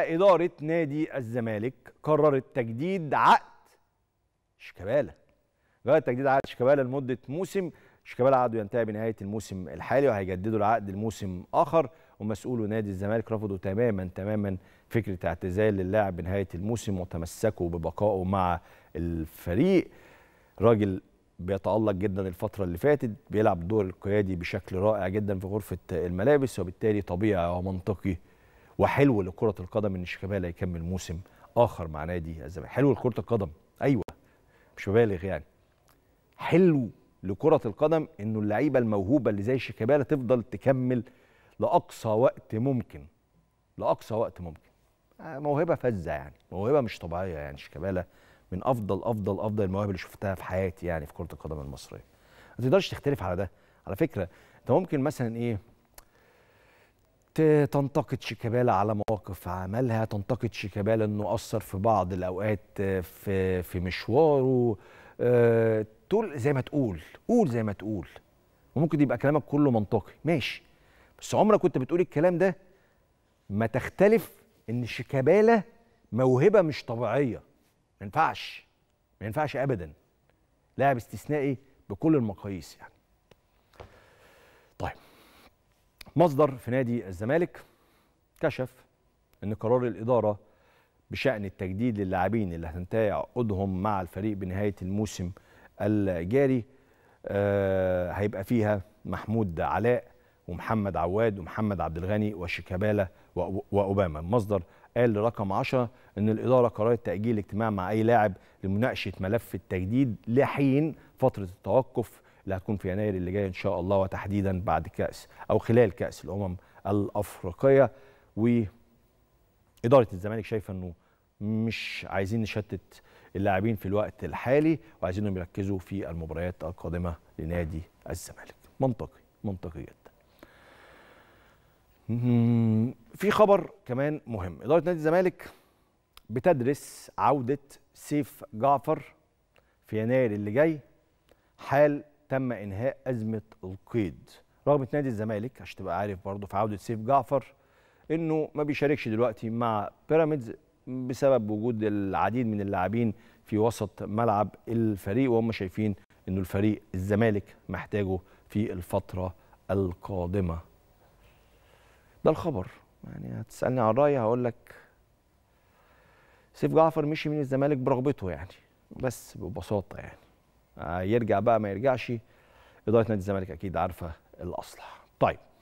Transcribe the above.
إدارة نادي الزمالك قررت تجديد عقد شيكابالا. قررت تجديد عقد شيكابالا لمدة موسم، شيكابالا عقده ينتهي بنهاية الموسم الحالي وهيجددوا العقد لموسم آخر ومسؤولو نادي الزمالك رفضوا تماما تماما فكرة اعتزال اللاعب بنهاية الموسم وتمسكوا ببقائه مع الفريق. راجل بيتألق جدا الفترة اللي فاتت بيلعب دور القيادي بشكل رائع جدا في غرفة الملابس وبالتالي طبيعي ومنطقي وحلو لكرة القدم إن شيكابالا يكمل موسم آخر مع نادي الزمالك حلو لكرة القدم أيوه مش ببالغ يعني حلو لكرة القدم إنه اللعيبة الموهوبة اللي زي شيكابالا تفضل تكمل لأقصى وقت ممكن لأقصى وقت ممكن آه، موهبة فذة يعني موهبة مش طبيعية يعني شيكابالا من أفضل أفضل أفضل المواهب اللي شفتها في حياتي يعني في كرة القدم المصرية ما تقدرش تختلف على ده على فكرة أنت ممكن مثلا إيه تنتقد شيكابالا على مواقف عملها تنتقد شيكابالا انه اثر في بعض الاوقات آه، في في مشواره آه، تقول زي ما تقول قول زي ما تقول وممكن يبقى كلامك كله منطقي ماشي بس عمرك كنت بتقول الكلام ده ما تختلف ان شيكابالا موهبه مش طبيعيه ما ينفعش ما ينفعش ابدا لاعب استثنائي بكل المقاييس يعني مصدر في نادي الزمالك كشف ان قرار الاداره بشان التجديد للاعبين اللي هتنتهي عقودهم مع الفريق بنهايه الموسم الجاري آه، هيبقى فيها محمود علاء ومحمد عواد ومحمد عبد الغني وشيكابالا واوباما المصدر قال لرقم 10 ان الاداره قررت تاجيل اجتماع مع اي لاعب لمناقشه ملف التجديد لحين فتره التوقف اللي هتكون في يناير اللي جاي ان شاء الله وتحديدا بعد كاس او خلال كاس الامم الافريقيه واداره الزمالك شايفه انه مش عايزين نشتت اللاعبين في الوقت الحالي وعايزينهم يركزوا في المباريات القادمه لنادي الزمالك منطقي منطقي جدا في خبر كمان مهم اداره نادي الزمالك بتدرس عوده سيف جعفر في يناير اللي جاي حال تم انهاء ازمه القيد رغبه نادي الزمالك عشان تبقى عارف برضه في عوده سيف جعفر انه ما بيشاركش دلوقتي مع بيراميدز بسبب وجود العديد من اللاعبين في وسط ملعب الفريق وهم شايفين انه الفريق الزمالك محتاجه في الفتره القادمه ده الخبر يعني هتسالني عن رايي هقول لك سيف جعفر مشي من الزمالك برغبته يعني بس ببساطه يعني آه، يرجع بقى ما يرجعش اداره نادي الزمالك اكيد عارفه الاصلح طيب